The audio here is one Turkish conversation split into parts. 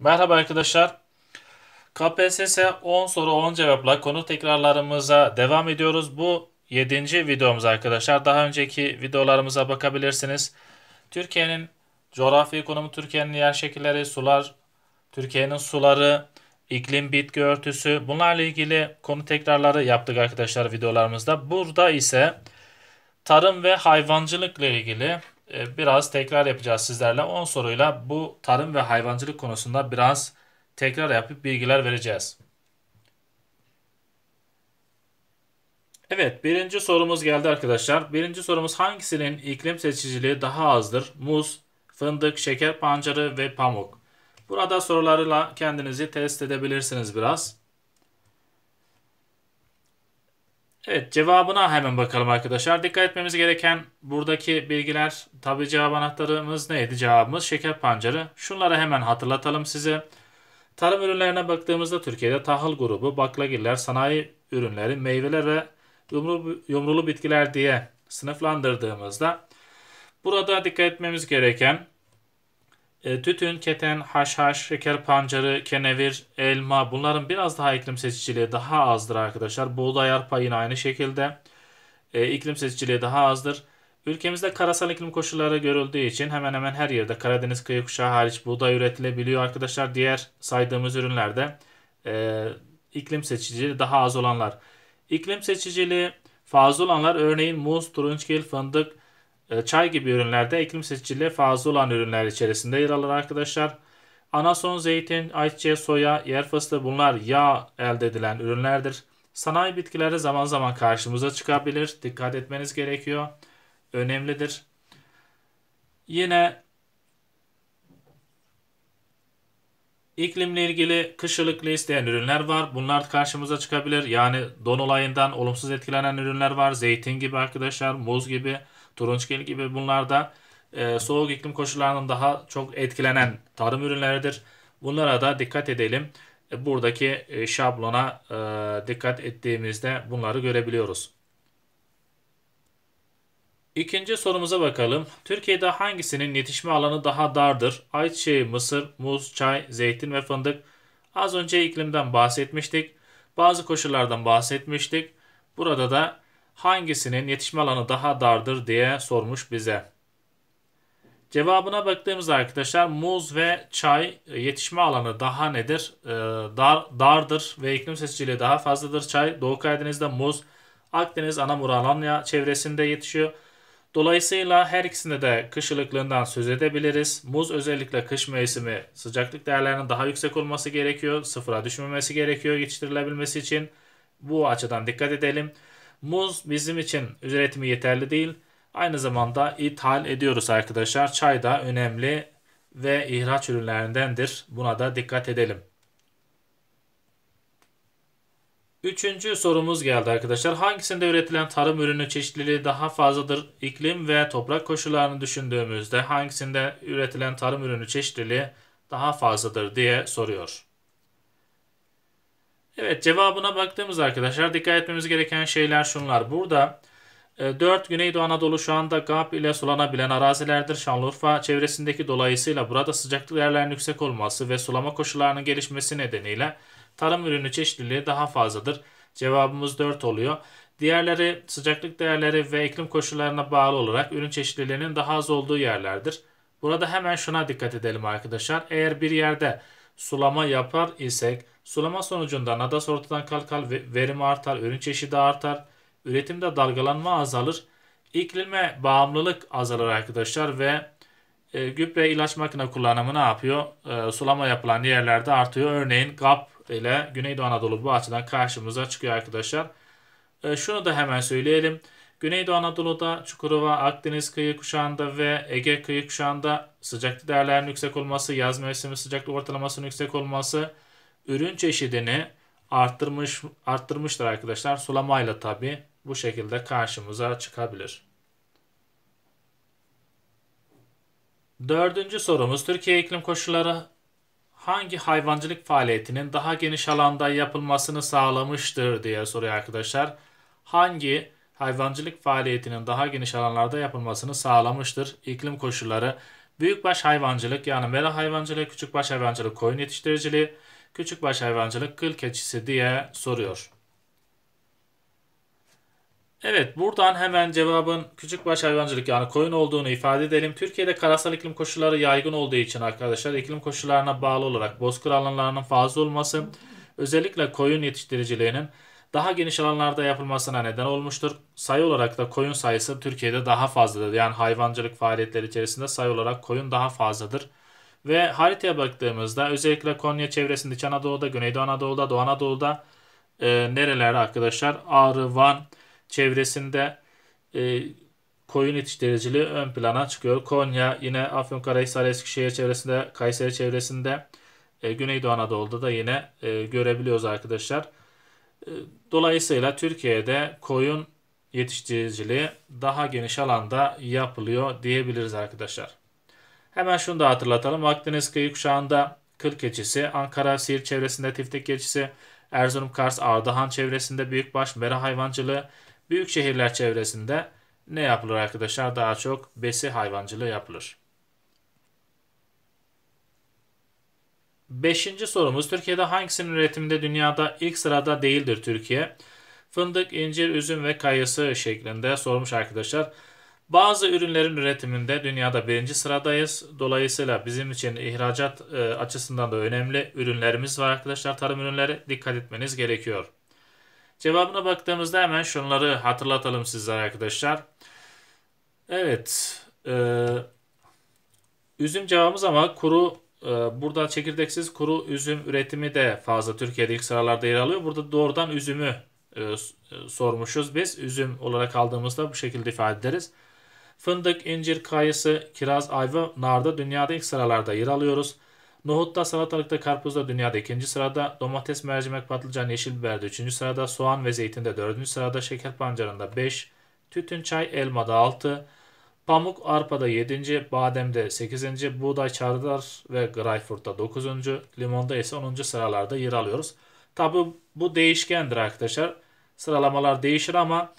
Merhaba arkadaşlar. KPSS 10 soru 10 cevapla konu tekrarlarımıza devam ediyoruz. Bu 7. videomuz arkadaşlar. Daha önceki videolarımıza bakabilirsiniz. Türkiye'nin coğrafi konumu, Türkiye'nin yer şekilleri, sular, Türkiye'nin suları, iklim bitki örtüsü bunlarla ilgili konu tekrarları yaptık arkadaşlar videolarımızda. Burada ise tarım ve hayvancılıkla ilgili ee, biraz tekrar yapacağız sizlerle. 10 soruyla bu tarım ve hayvancılık konusunda biraz tekrar yapıp bilgiler vereceğiz. Evet birinci sorumuz geldi arkadaşlar. Birinci sorumuz hangisinin iklim seçiciliği daha azdır? Muz, fındık, şeker pancarı ve pamuk. Burada sorularla kendinizi test edebilirsiniz biraz. Evet cevabına hemen bakalım arkadaşlar. Dikkat etmemiz gereken buradaki bilgiler tabi cevap anahtarımız neydi? Cevabımız şeker pancarı. Şunları hemen hatırlatalım size. Tarım ürünlerine baktığımızda Türkiye'de tahıl grubu, baklagiller, sanayi ürünleri, meyveler ve yumru, yumrulu bitkiler diye sınıflandırdığımızda burada dikkat etmemiz gereken e, tütün, keten, haşhaş, şeker pancarı, kenevir, elma bunların biraz daha iklim seçiciliği daha azdır arkadaşlar. Buğday, arpa yine aynı şekilde e, iklim seçiciliği daha azdır. Ülkemizde karasal iklim koşulları görüldüğü için hemen hemen her yerde Karadeniz kıyı kuşağı hariç buğday üretilebiliyor arkadaşlar. Diğer saydığımız ürünlerde e, iklim seçiciliği daha az olanlar. İklim seçiciliği fazla olanlar örneğin muz, turunçgil, fındık, ee, çay gibi ürünlerde iklim seçiciliği fazla olan ürünler içerisinde yer alır arkadaşlar. Anason, zeytin, ayçiçeği, soya, yer fıstığı bunlar yağ elde edilen ürünlerdir. Sanayi bitkileri zaman zaman karşımıza çıkabilir. Dikkat etmeniz gerekiyor. Önemlidir. Yine iklimle ilgili kışılıklı isteyen ürünler var. Bunlar karşımıza çıkabilir. Yani don olayından olumsuz etkilenen ürünler var. Zeytin gibi arkadaşlar, muz gibi turunçgil gibi bunlar da e, soğuk iklim koşullarının daha çok etkilenen tarım ürünleridir. Bunlara da dikkat edelim. E, buradaki e, şablona e, dikkat ettiğimizde bunları görebiliyoruz. İkinci sorumuza bakalım. Türkiye'de hangisinin yetişme alanı daha dardır? Ayçiçeği, mısır, muz, çay, zeytin ve fındık. Az önce iklimden bahsetmiştik. Bazı koşullardan bahsetmiştik. Burada da hangisinin yetişme alanı daha dardır diye sormuş bize. Cevabına baktığımız arkadaşlar muz ve çay e, yetişme alanı daha nedir? E, dar, dardır ve iklim seçiciliği daha fazladır. Çay Doğu Karadeniz'de muz Akdeniz Anamur-Alanya çevresinde yetişiyor. Dolayısıyla her ikisinde de kış ılıklığından söz edebiliriz. Muz özellikle kış mevsimi sıcaklık değerlerinin daha yüksek olması gerekiyor. Sıfıra düşmemesi gerekiyor yetiştirilebilmesi için. Bu açıdan dikkat edelim. Muz bizim için üretimi yeterli değil. Aynı zamanda ithal ediyoruz arkadaşlar. Çay da önemli ve ihraç ürünlerindendir. Buna da dikkat edelim. Üçüncü sorumuz geldi arkadaşlar. Hangisinde üretilen tarım ürünü çeşitliliği daha fazladır? İklim ve toprak koşullarını düşündüğümüzde hangisinde üretilen tarım ürünü çeşitliliği daha fazladır diye soruyor. Evet cevabına baktığımız arkadaşlar dikkat etmemiz gereken şeyler şunlar. Burada 4 e, Güneydoğu Anadolu şu anda GAP ile sulanabilen arazilerdir. Şanlıurfa çevresindeki dolayısıyla burada sıcaklık değerlerinin yüksek olması ve sulama koşullarının gelişmesi nedeniyle tarım ürünü çeşitliliği daha fazladır. Cevabımız 4 oluyor. Diğerleri sıcaklık değerleri ve iklim koşullarına bağlı olarak ürün çeşitliliğinin daha az olduğu yerlerdir. Burada hemen şuna dikkat edelim arkadaşlar. Eğer bir yerde sulama yapar isek sulama sonucunda nadas ortadan kalkar, verim artar, ürün çeşidi artar, üretimde dalgalanma azalır, iklime bağımlılık azalır arkadaşlar ve e, gübre ilaç makine kullanımı ne yapıyor? E, sulama yapılan yerlerde artıyor. Örneğin GAP ile Güneydoğu Anadolu bu açıdan karşımıza çıkıyor arkadaşlar. E, şunu da hemen söyleyelim. Güneydoğu Anadolu'da, Çukurova, Akdeniz kıyı kuşağında ve Ege kıyı kuşağında sıcaklık değerlerinin yüksek olması, yaz mevsimi sıcaklık ortalamasının yüksek olması ürün çeşidini arttırmış arttırmıştır arkadaşlar. Sulamayla tabi bu şekilde karşımıza çıkabilir. Dördüncü sorumuz Türkiye iklim koşulları hangi hayvancılık faaliyetinin daha geniş alanda yapılmasını sağlamıştır diye soruyor arkadaşlar. Hangi hayvancılık faaliyetinin daha geniş alanlarda yapılmasını sağlamıştır. İklim koşulları, büyükbaş hayvancılık yani mera hayvancılık, küçükbaş hayvancılık koyun yetiştiriciliği, küçükbaş hayvancılık kıl keçisi diye soruyor. Evet buradan hemen cevabın küçükbaş hayvancılık yani koyun olduğunu ifade edelim. Türkiye'de karasal iklim koşulları yaygın olduğu için arkadaşlar iklim koşullarına bağlı olarak bozkır alanlarının fazla olması özellikle koyun yetiştiriciliğinin daha geniş alanlarda yapılmasına neden olmuştur. Sayı olarak da koyun sayısı Türkiye'de daha fazladır. Yani hayvancılık faaliyetleri içerisinde sayı olarak koyun daha fazladır. Ve haritaya baktığımızda özellikle Konya çevresindeki Anadolu'da, Güneydoğu Anadolu'da, Doğu Anadolu'da e, nereler arkadaşlar? Ağrı, Van çevresinde e, koyun yetiştiriciliği ön plana çıkıyor. Konya yine Afyonkarahisar, Eskişehir çevresinde, Kayseri çevresinde, e, Güneydoğu Anadolu'da da yine e, görebiliyoruz arkadaşlar. E, dolayısıyla Türkiye'de koyun yetiştiriciliği daha geniş alanda yapılıyor diyebiliriz arkadaşlar. Hemen şunu da hatırlatalım. Akdeniz kıyı kuşağında Kır keçisi, Ankara Siirt çevresinde tiftik keçisi, Erzurum Kars Ardahan çevresinde büyükbaş mera hayvancılığı, büyük şehirler çevresinde ne yapılır arkadaşlar? Daha çok besi hayvancılığı yapılır. Beşinci sorumuz Türkiye'de hangisinin üretiminde dünyada ilk sırada değildir Türkiye? Fındık, incir, üzüm ve kayısı şeklinde sormuş arkadaşlar. Bazı ürünlerin üretiminde dünyada birinci sıradayız. Dolayısıyla bizim için ihracat e, açısından da önemli ürünlerimiz var arkadaşlar. Tarım ürünleri dikkat etmeniz gerekiyor. Cevabına baktığımızda hemen şunları hatırlatalım sizlere arkadaşlar. Evet. E, üzüm cevabımız ama kuru ee, burada çekirdeksiz kuru üzüm üretimi de fazla Türkiye'de ilk sıralarda yer alıyor. Burada doğrudan üzümü e, e, sormuşuz biz. Üzüm olarak aldığımızda bu şekilde ifade ederiz. Fındık, incir, kayısı, kiraz, ayva, narda dünyada ilk sıralarda yer alıyoruz. Nohutta, salatalıkta, karpuzda dünyada ikinci sırada, domates, mercimek, patlıcan, yeşil biber de üçüncü sırada, soğan ve zeytin de dördüncü sırada, şeker pancarında beş, tütün, çay, elma da altı, Pamuk arpada 7. bademde 8. buğday çardar ve greyfurtta 9. limonda ise 10. sıralarda yer alıyoruz. Tabi bu değişkendir arkadaşlar. Sıralamalar değişir ama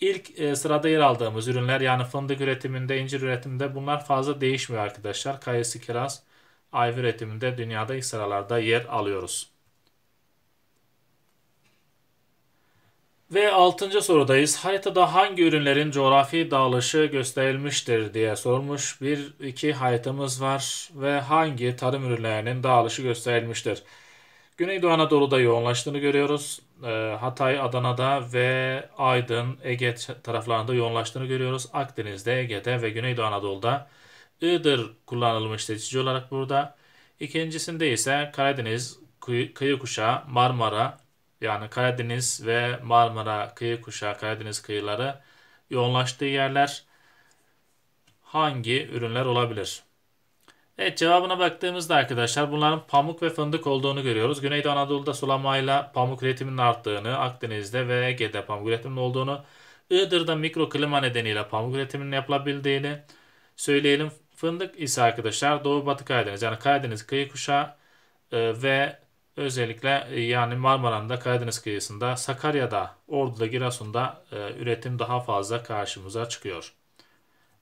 ilk e, sırada yer aldığımız ürünler yani fındık üretiminde, incir üretiminde bunlar fazla değişmiyor arkadaşlar. Kayısı, kiraz, ayva üretiminde dünyada ilk sıralarda yer alıyoruz. Ve 6. sorudayız. Haritada hangi ürünlerin coğrafi dağılışı gösterilmiştir diye sormuş. Bir iki haritamız var ve hangi tarım ürünlerinin dağılışı gösterilmiştir? Güneydoğu Anadolu'da yoğunlaştığını görüyoruz. Ee, Hatay, Adana'da ve Aydın, Ege taraflarında yoğunlaştığını görüyoruz. Akdeniz'de, Ege'de ve Güneydoğu Anadolu'da Iğdır kullanılmış seçici olarak burada. İkincisinde ise Karadeniz, kıyı kuşağı, Marmara, yani Karadeniz ve Marmara kıyı kuşağı Karadeniz kıyıları yoğunlaştığı yerler hangi ürünler olabilir? Evet cevabına baktığımızda arkadaşlar bunların pamuk ve fındık olduğunu görüyoruz. Güneydoğu Anadolu'da sulamayla pamuk üretiminin arttığını, Akdeniz'de ve Ege'de pamuk üretiminin olduğunu, Iğdır'da klima nedeniyle pamuk üretiminin yapılabildiğini söyleyelim. Fındık ise arkadaşlar Doğu Batı Karadeniz yani Karadeniz kıyı kuşağı e, ve Özellikle e, yani Marmara'nın da Karadeniz kıyısında, Sakarya'da, Ordu'da, Giresun'da e, üretim daha fazla karşımıza çıkıyor.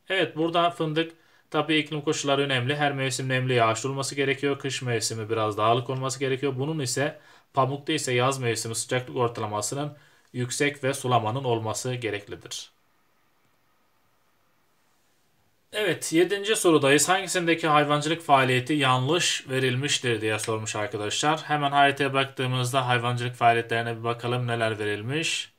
Evet burada fındık tabi iklim koşulları önemli. Her mevsim nemli yağışlı olması gerekiyor. Kış mevsimi biraz dağlık olması gerekiyor. Bunun ise pamukta ise yaz mevsimi sıcaklık ortalamasının yüksek ve sulamanın olması gereklidir. Evet, yedinci sorudayız. Hangisindeki hayvancılık faaliyeti yanlış verilmiştir diye sormuş arkadaşlar. Hemen haritaya baktığımızda hayvancılık faaliyetlerine bir bakalım neler verilmiş.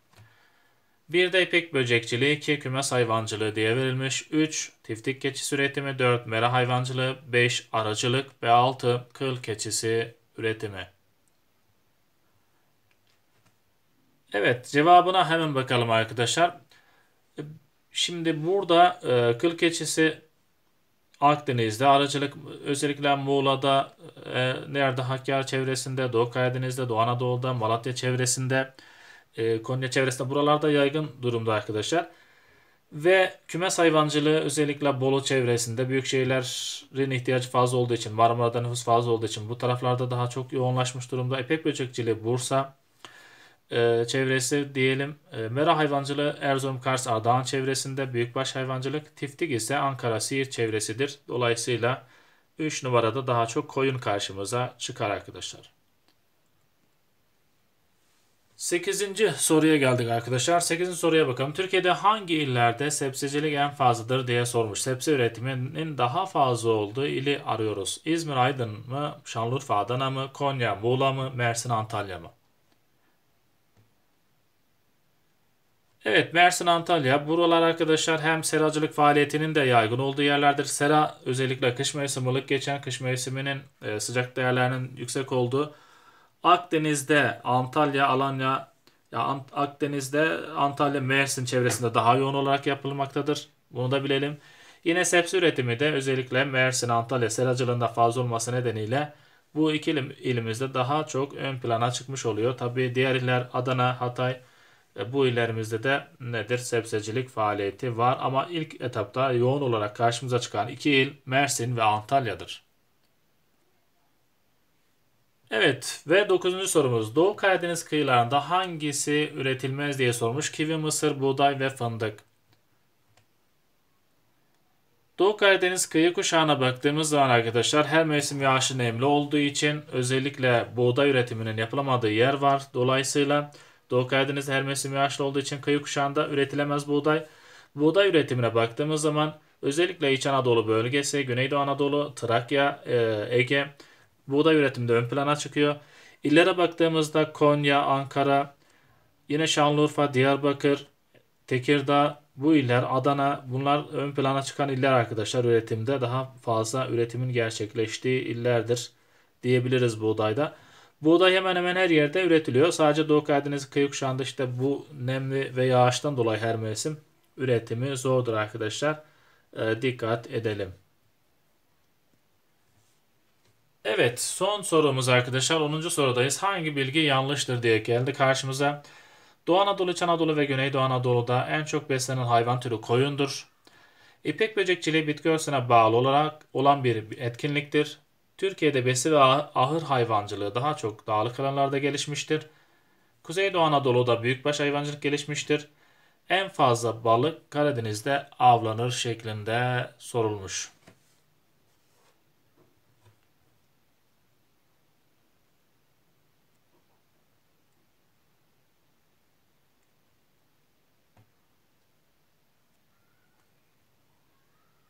1'de ipek böcekçiliği, 2 kümes hayvancılığı diye verilmiş. 3 tiftik keçisi üretimi, 4 mera hayvancılığı, 5 aracılık ve 6 kıl keçisi üretimi. Evet cevabına hemen bakalım arkadaşlar. Şimdi burada e, kıl keçisi Akdeniz'de, aracılık özellikle Muğla'da, e, nerede Hakkari çevresinde, Doğu Karadeniz'de, Doğu Anadolu'da, Malatya çevresinde, e, Konya çevresinde buralarda yaygın durumda arkadaşlar. Ve kümes hayvancılığı özellikle Bolu çevresinde büyük şehirlerin ihtiyacı fazla olduğu için, Marmara'da nüfus fazla olduğu için bu taraflarda daha çok yoğunlaşmış durumda. İpek böcekçiliği Bursa, e, çevresi diyelim. E, mera hayvancılığı Erzurum Kars Ardahan çevresinde, büyükbaş hayvancılık Tiftik ise Ankara Siirt çevresidir. Dolayısıyla 3 numarada daha çok koyun karşımıza çıkar arkadaşlar. 8. soruya geldik arkadaşlar. 8. soruya bakalım. Türkiye'de hangi illerde sebzecilik en fazladır diye sormuş. Sebze üretiminin daha fazla olduğu ili arıyoruz. İzmir Aydın mı, Şanlıurfa Adana mı, Konya Muğla mı, Mersin Antalya mı? Evet Mersin Antalya. Buralar arkadaşlar hem seracılık faaliyetinin de yaygın olduğu yerlerdir. Sera özellikle kış mevsimi, geçen kış mevsiminin e, sıcak değerlerinin yüksek olduğu. Akdeniz'de Antalya, Alanya, ya Akdeniz'de Antalya, Mersin çevresinde daha yoğun olarak yapılmaktadır. Bunu da bilelim. Yine sebze üretimi de özellikle Mersin, Antalya seracılığında fazla olması nedeniyle bu iki ilimizde daha çok ön plana çıkmış oluyor. Tabii diğer iller Adana, Hatay, e, bu illerimizde de nedir? Sebzecilik faaliyeti var ama ilk etapta yoğun olarak karşımıza çıkan iki il Mersin ve Antalya'dır. Evet ve dokuzuncu sorumuz Doğu Karadeniz kıyılarında hangisi üretilmez diye sormuş. Kivi, mısır, buğday ve fındık. Doğu Karadeniz kıyı kuşağına baktığımız zaman arkadaşlar her mevsim yağışı nemli olduğu için özellikle buğday üretiminin yapılamadığı yer var. Dolayısıyla bu Doğu Karadeniz her mevsim yağışlı olduğu için kıyı kuşağında üretilemez buğday. Buğday üretimine baktığımız zaman özellikle İç Anadolu bölgesi, Güneydoğu Anadolu, Trakya, e, Ege buğday üretimde ön plana çıkıyor. İllere baktığımızda Konya, Ankara, yine Şanlıurfa, Diyarbakır, Tekirdağ, bu iller Adana bunlar ön plana çıkan iller arkadaşlar üretimde daha fazla üretimin gerçekleştiği illerdir diyebiliriz buğdayda. Buğday hemen hemen her yerde üretiliyor. Sadece Doğu Karadeniz kıyı kuşağında işte bu nemli ve yağıştan dolayı her mevsim üretimi zordur arkadaşlar. E, dikkat edelim. Evet son sorumuz arkadaşlar 10. sorudayız. Hangi bilgi yanlıştır diye geldi karşımıza. Doğu Anadolu, İç Anadolu ve Güneydoğu Anadolu'da en çok beslenen hayvan türü koyundur. İpek böcekçiliği bitki örtüsüne bağlı olarak olan bir etkinliktir. Türkiye'de besi ve ahır hayvancılığı daha çok dağlık alanlarda gelişmiştir. Kuzeydoğu Anadolu'da büyükbaş hayvancılık gelişmiştir. En fazla balık Karadeniz'de avlanır şeklinde sorulmuş.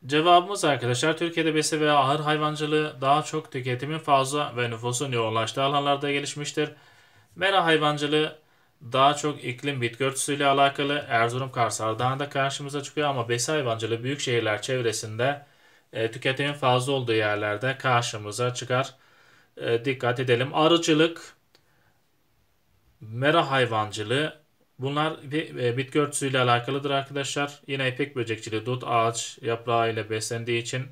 Cevabımız arkadaşlar Türkiye'de besi veya ahır hayvancılığı daha çok tüketimin fazla ve nüfusun yoğunlaştığı alanlarda gelişmiştir. Mera hayvancılığı daha çok iklim bitki örtüsüyle alakalı Erzurum Kars Ardahan'da karşımıza çıkıyor ama besi hayvancılığı büyük şehirler çevresinde e, tüketimin fazla olduğu yerlerde karşımıza çıkar. E, dikkat edelim. Arıcılık, mera hayvancılığı Bunlar e, bitki örtüsüyle alakalıdır arkadaşlar. Yine ipek böcekçiliği dut ağaç yaprağı ile beslendiği için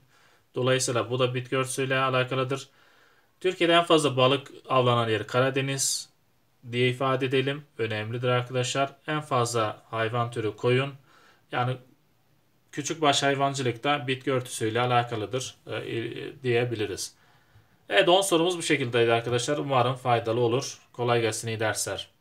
dolayısıyla bu da bitki örtüsüyle alakalıdır. Türkiye'de en fazla balık avlanan yer Karadeniz diye ifade edelim. Önemlidir arkadaşlar. En fazla hayvan türü koyun. Yani küçük küçükbaş hayvancılıkta bitki örtüsüyle alakalıdır e, diyebiliriz. Evet 10 sorumuz bu şekildeydi arkadaşlar. Umarım faydalı olur. Kolay gelsin iyi dersler.